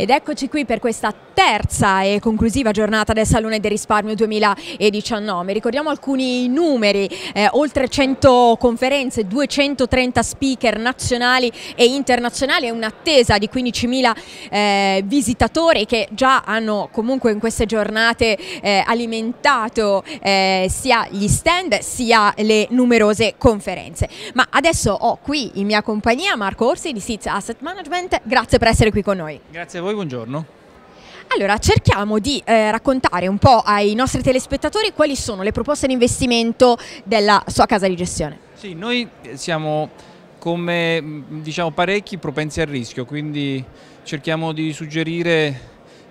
Ed eccoci qui per questa terza e conclusiva giornata del Salone del Risparmio 2019. Ricordiamo alcuni numeri, eh, oltre 100 conferenze, 230 speaker nazionali e internazionali e un'attesa di 15.000 eh, visitatori che già hanno comunque in queste giornate eh, alimentato eh, sia gli stand sia le numerose conferenze. Ma adesso ho qui in mia compagnia Marco Orsi di SITS Asset Management, grazie per essere qui con noi. Grazie a voi voi buongiorno. Allora, cerchiamo di eh, raccontare un po' ai nostri telespettatori quali sono le proposte di investimento della sua casa di gestione. Sì, noi siamo come mm, diciamo parecchi propensi al rischio, quindi cerchiamo di suggerire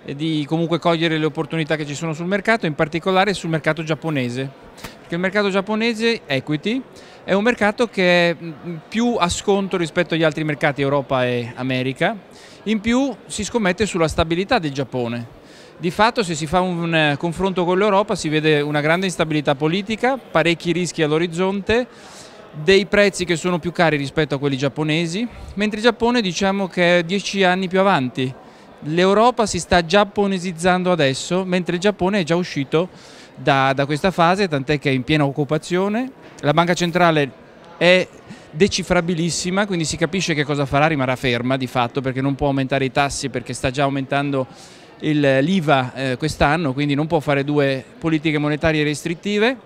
e di comunque cogliere le opportunità che ci sono sul mercato, in particolare sul mercato giapponese che il mercato giapponese equity è un mercato che è mm, più a sconto rispetto agli altri mercati Europa e America, in più si scommette sulla stabilità del Giappone. Di fatto se si fa un eh, confronto con l'Europa si vede una grande instabilità politica, parecchi rischi all'orizzonte, dei prezzi che sono più cari rispetto a quelli giapponesi, mentre il Giappone diciamo che è dieci anni più avanti. L'Europa si sta giapponesizzando adesso, mentre il Giappone è già uscito da, da questa fase, tant'è che è in piena occupazione. La banca centrale è decifrabilissima, quindi si capisce che cosa farà, rimarrà ferma di fatto perché non può aumentare i tassi perché sta già aumentando l'IVA eh, quest'anno, quindi non può fare due politiche monetarie restrittive.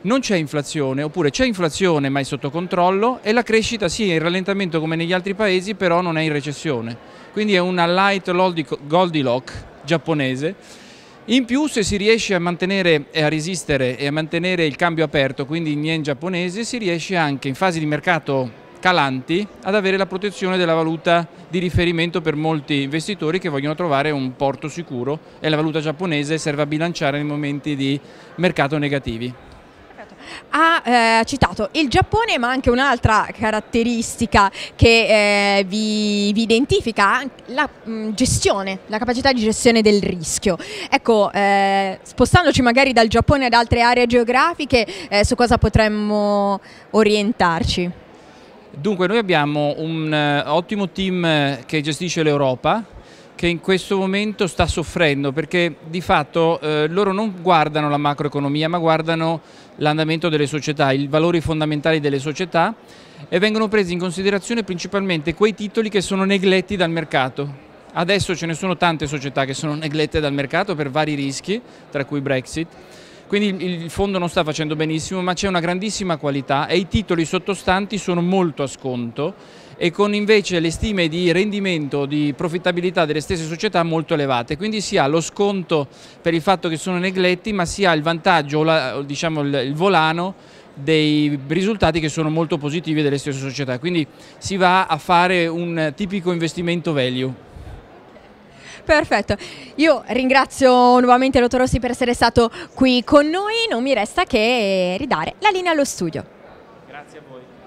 Non c'è inflazione, oppure c'è inflazione ma è sotto controllo e la crescita sì è in rallentamento come negli altri paesi, però non è in recessione. Quindi è una light Goldilocks giapponese in più se si riesce a mantenere e eh, a resistere e a mantenere il cambio aperto, quindi in yen giapponese, si riesce anche in fase di mercato calanti ad avere la protezione della valuta di riferimento per molti investitori che vogliono trovare un porto sicuro e la valuta giapponese serve a bilanciare nei momenti di mercato negativi ha eh, citato il Giappone ma anche un'altra caratteristica che eh, vi, vi, identifica, la mh, mm, gestione, la capacità di gestione del rischio. Ecco, eh, spostandoci magari dal Giappone ad altre aree geografiche, eh, su cosa potremmo orientarci? Dunque noi abbiamo un eh, ottimo team eh, che gestisce l'Europa, che in questo momento sta soffrendo perché di fatto eh, loro non guardano la macroeconomia ma guardano l'andamento delle società, i valori fondamentali delle società e vengono presi in considerazione principalmente quei titoli che sono negletti dal mercato. Adesso ce ne sono tante società che sono neglette dal mercato per vari rischi, tra cui Brexit quindi il fondo non sta facendo benissimo ma c'è una grandissima qualità e i titoli sottostanti sono molto a sconto e con invece le stime di rendimento, di profittabilità delle stesse società molto elevate. Quindi si ha lo sconto per il fatto che sono negletti ma si ha il vantaggio, diciamo il volano dei risultati che sono molto positivi delle stesse società. Quindi si va a fare un tipico investimento value. Perfetto, io ringrazio nuovamente Lotto Rossi per essere stato qui con noi, non mi resta che ridare la linea allo studio. Grazie a voi.